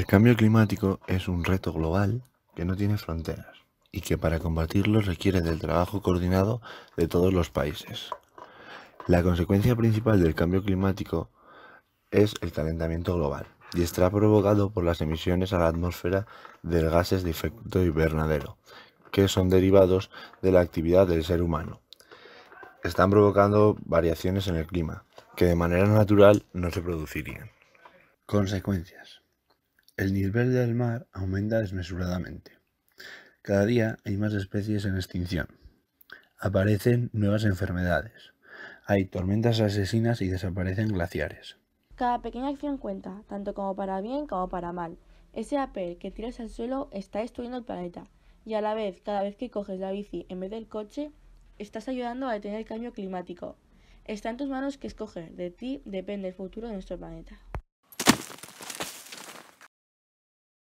El cambio climático es un reto global que no tiene fronteras y que para combatirlo requiere del trabajo coordinado de todos los países. La consecuencia principal del cambio climático es el calentamiento global y está provocado por las emisiones a la atmósfera de gases de efecto invernadero, que son derivados de la actividad del ser humano. Están provocando variaciones en el clima, que de manera natural no se producirían. Consecuencias. El nivel del mar aumenta desmesuradamente. Cada día hay más especies en extinción. Aparecen nuevas enfermedades. Hay tormentas asesinas y desaparecen glaciares. Cada pequeña acción cuenta, tanto como para bien como para mal. Ese papel que tiras al suelo está destruyendo el planeta. Y a la vez, cada vez que coges la bici en vez del coche, estás ayudando a detener el cambio climático. Está en tus manos que escoger. De ti depende el futuro de nuestro planeta.